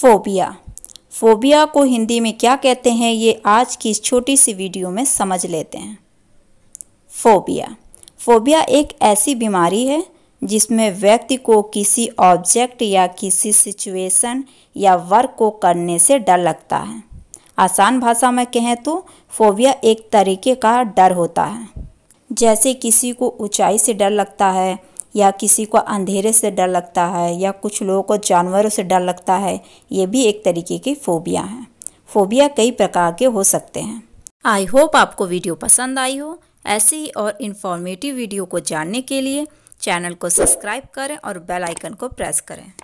phobia phobia को हिंदी में क्या कहते हैं ये आज की इस छोटी सी वीडियो में समझ लेते हैं फोबिया फोबिया एक ऐसी बीमारी है जिसमें व्यक्ति को किसी ऑब्जेक्ट या किसी सिचुएशन या वर्क को करने से डर लगता है आसान भाषा में कहें तो फोबिया एक तरीके का डर होता है जैसे किसी को ऊंचाई से डर लगता है या किसी को अंधेरे से डर लगता है या कुछ लोगों को जानवरों से डर लगता है ये भी एक तरीके की फ़ोबिया है फ़ोबिया कई प्रकार के हो सकते हैं आई होप आपको वीडियो पसंद आई हो ऐसी ही और इन्फॉर्मेटिव वीडियो को जानने के लिए चैनल को सब्सक्राइब करें और बेल आइकन को प्रेस करें